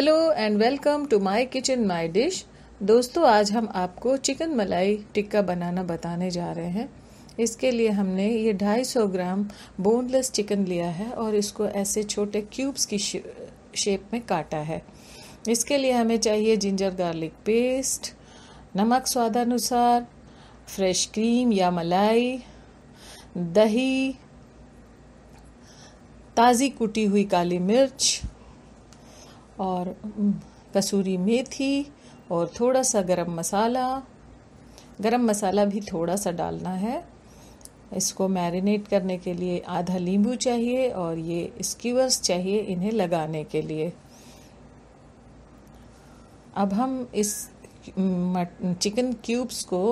hello and welcome to my kitchen my dish दोस्तों आज हम आपको चिकन मलाई टिक्का बनाना बताने जा रहे हैं इसके लिए हमने ये 250 ग्राम बोनलेस चिकन लिया है और इसको ऐसे छोटे क्यूब्स की शेप में काटा है इसके लिए हमें चाहिए जिंजर गार्लिक पेस्ट नमक स्वादानुसार फ्रेश क्रीम या मलाई दही ताज़ी कुटी हुई काली मिर्च और कसूरी मेथी और थोड़ा सा गरम मसाला गरम मसाला भी थोड़ा सा डालना है इसको मैरिनेट करने के लिए आधा नींबू चाहिए और ये स्कीवर्स चाहिए इन्हें लगाने के लिए अब हम इस चिकन क्यूब्स को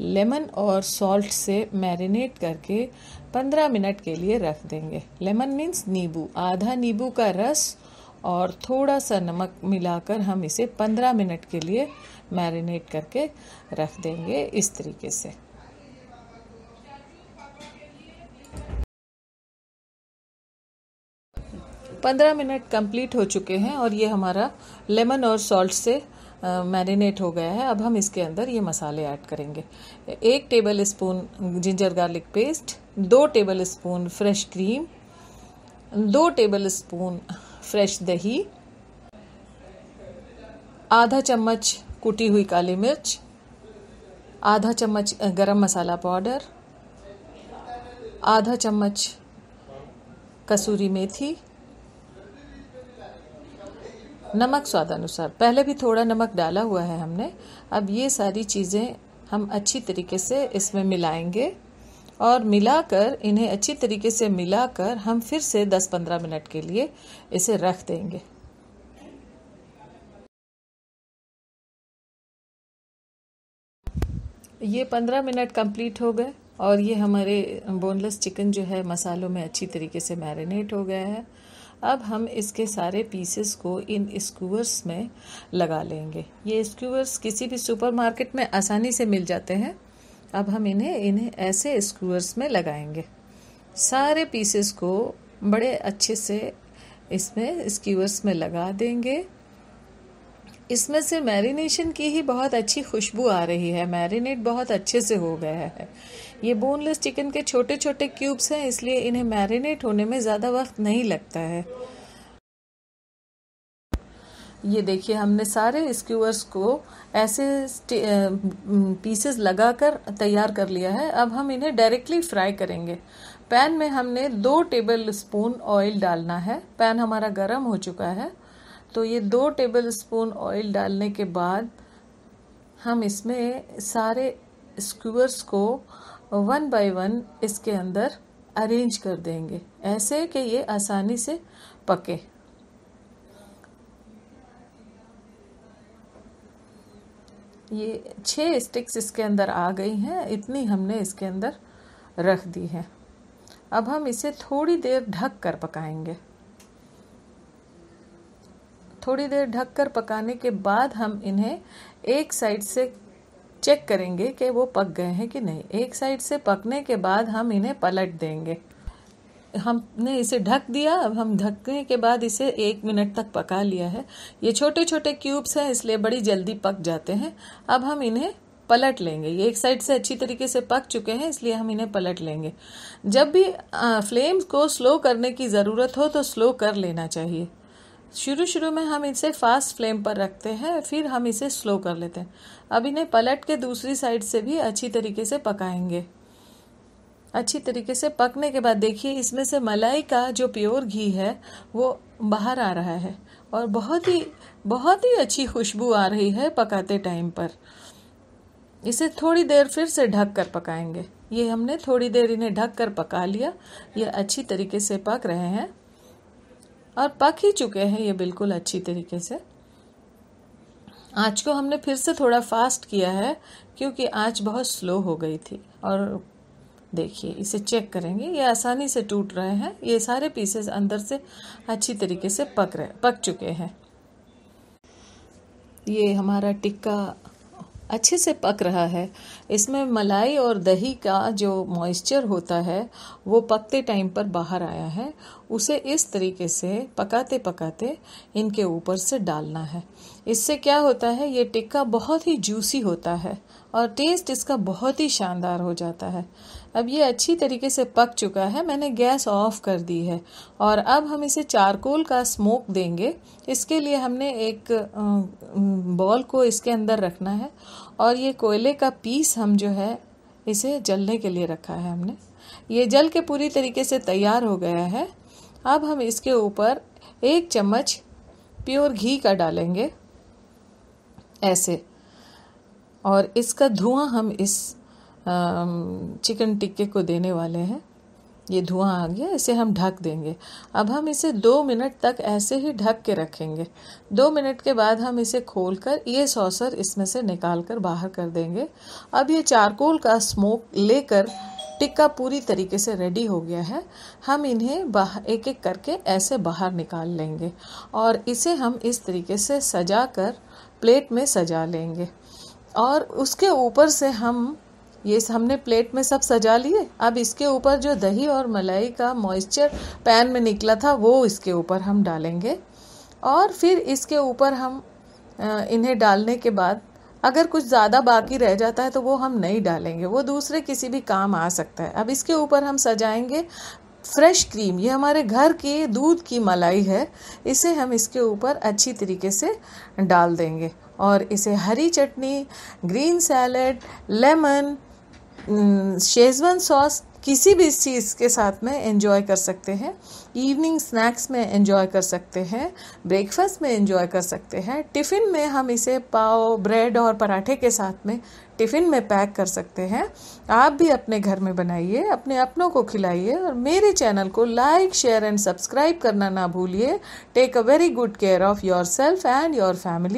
लेमन और सॉल्ट से मैरिनेट करके 15 मिनट के लिए रख देंगे लेमन मीन्स नींबू आधा नींबू का रस और थोड़ा सा नमक मिलाकर हम इसे 15 मिनट के लिए मैरिनेट करके रख देंगे इस तरीके से पंद्रह मिनट कंप्लीट हो चुके हैं और ये हमारा लेमन और सॉल्ट से मैरिनेट हो गया है अब हम इसके अंदर ये मसाले ऐड करेंगे एक tablespoon ginger garlic paste दो टेबल स्पून फ्रेश क्रीम दो टेबल स्पून फ्रेश दही आधा चम्मच कुटी हुई काली मिर्च आधा चम्मच गरम मसाला पाउडर आधा चम्मच कसूरी मेथी नमक स्वादानुसार पहले भी थोड़ा नमक डाला हुआ है हमने अब ये सारी चीज़ें हम अच्छी तरीके से इसमें मिलाएंगे और मिलाकर इन्हें अच्छी तरीके से मिलाकर हम फिर से 10-15 मिनट के लिए इसे रख देंगे ये 15 मिनट कंप्लीट हो गए और ये हमारे बोनलेस चिकन जो है मसालों में अच्छी तरीके से मैरिनेट हो गया है अब हम इसके सारे पीसेस को इन स्क्यूअर्स में लगा लेंगे ये स्क्यूअर्स किसी भी सुपरमार्केट में आसानी से मिल जाते हैं अब हम इन्हें इन्हें ऐसे स्क्रूअर्स में लगाएंगे सारे पीसेस को बड़े अच्छे से इसमें स्क्यूअर्स में लगा देंगे इसमें से मैरिनेशन की ही बहुत अच्छी खुशबू आ रही है मैरिनेट बहुत अच्छे से हो गया है ये बोनलेस चिकन के छोटे छोटे क्यूब्स हैं इसलिए इन्हें मैरिनेट होने में ज़्यादा वक्त नहीं लगता है ये देखिए हमने सारे स्क्यूअर्स को ऐसे पीसेस लगाकर तैयार कर लिया है अब हम इन्हें डायरेक्टली फ्राई करेंगे पैन में हमने दो टेबल स्पून ऑयल डालना है पैन हमारा गर्म हो चुका है तो ये दो टेबल स्पून ऑयल डालने के बाद हम इसमें सारे स्क्यूअर्स को वन बाय वन इसके अंदर अरेंज कर देंगे ऐसे कि ये आसानी से पके ये छः स्टिक्स इसके अंदर आ गई हैं इतनी हमने इसके अंदर रख दी है अब हम इसे थोड़ी देर ढक कर पकाएंगे थोड़ी देर ढक कर पकाने के बाद हम इन्हें एक साइड से चेक करेंगे कि वो पक गए हैं कि नहीं एक साइड से पकने के बाद हम इन्हें पलट देंगे हमने इसे ढक दिया अब हम ढकने के बाद इसे एक मिनट तक पका लिया है ये छोटे छोटे क्यूब्स हैं इसलिए बड़ी जल्दी पक जाते हैं अब हम इन्हें पलट लेंगे ये एक साइड से अच्छी तरीके से पक चुके हैं इसलिए हम इन्हें पलट लेंगे जब भी फ्लेम्स फ्लेम को स्लो करने की ज़रूरत हो तो स्लो कर लेना चाहिए शुरू शुरू में हम इसे फास्ट फ्लेम पर रखते हैं फिर हम इसे स्लो कर लेते हैं अब इन्हें पलट के दूसरी साइड से भी अच्छी तरीके से पकाएंगे अच्छी तरीके से पकने के बाद देखिए इसमें से मलाई का जो प्योर घी है वो बाहर आ रहा है और बहुत ही बहुत ही अच्छी खुशबू आ रही है पकाते टाइम पर इसे थोड़ी देर फिर से ढक कर पकाएंगे ये हमने थोड़ी देर इन्हें ढक कर पका लिया ये अच्छी तरीके से पक रहे हैं और पक ही चुके हैं ये बिल्कुल अच्छी तरीके से आज को हमने फिर से थोड़ा फास्ट किया है क्योंकि आँच बहुत स्लो हो गई थी और देखिए इसे चेक करेंगे ये आसानी से टूट रहे हैं ये सारे पीसेस अंदर से अच्छी तरीके से पक रहे पक चुके हैं ये हमारा टिक्का अच्छे से पक रहा है इसमें मलाई और दही का जो मॉइस्चर होता है वो पकते टाइम पर बाहर आया है उसे इस तरीके से पकाते पकाते इनके ऊपर से डालना है इससे क्या होता है ये टिक्का बहुत ही जूसी होता है और टेस्ट इसका बहुत ही शानदार हो जाता है अब ये अच्छी तरीके से पक चुका है मैंने गैस ऑफ कर दी है और अब हम इसे चारकोल का स्मोक देंगे इसके लिए हमने एक बॉल को इसके अंदर रखना है और ये कोयले का पीस हम जो है इसे जलने के लिए रखा है हमने ये जल के पूरी तरीके से तैयार हो गया है अब हम इसके ऊपर एक चम्मच प्योर घी का डालेंगे ऐसे और इसका धुआं हम इस चिकन टिक्के को देने वाले हैं ये धुआं आ गया इसे हम ढक देंगे अब हम इसे दो मिनट तक ऐसे ही ढक के रखेंगे दो मिनट के बाद हम इसे खोलकर ये सॉसर इसमें से निकाल कर बाहर कर देंगे अब ये चारकोल का स्मोक लेकर टिक्का पूरी तरीके से रेडी हो गया है हम इन्हें बाहर एक एक करके ऐसे बाहर निकाल लेंगे और इसे हम इस तरीके से सजा कर प्लेट में सजा लेंगे और उसके ऊपर से हम ये हमने प्लेट में सब सजा लिए अब इसके ऊपर जो दही और मलाई का मॉइस्चर पैन में निकला था वो इसके ऊपर हम डालेंगे और फिर इसके ऊपर हम इन्हें डालने के बाद अगर कुछ ज़्यादा बाकी रह जाता है तो वो हम नहीं डालेंगे वो दूसरे किसी भी काम आ सकता है अब इसके ऊपर हम सजाएंगे फ्रेश क्रीम ये हमारे घर के दूध की मलाई है इसे हम इसके ऊपर अच्छी तरीके से डाल देंगे और इसे हरी चटनी ग्रीन सैलड लेमन हम्म, शेजवान सॉस किसी भी चीज़ के साथ में एंजॉय कर सकते हैं इवनिंग स्नैक्स में एंजॉय कर सकते हैं ब्रेकफास्ट में एंजॉय कर सकते हैं टिफ़िन में हम इसे पाव ब्रेड और पराठे के साथ में टिफ़िन में पैक कर सकते हैं आप भी अपने घर में बनाइए अपने अपनों को खिलाइए और मेरे चैनल को लाइक शेयर एंड सब्सक्राइब करना ना भूलिए take a very good care of yourself and your family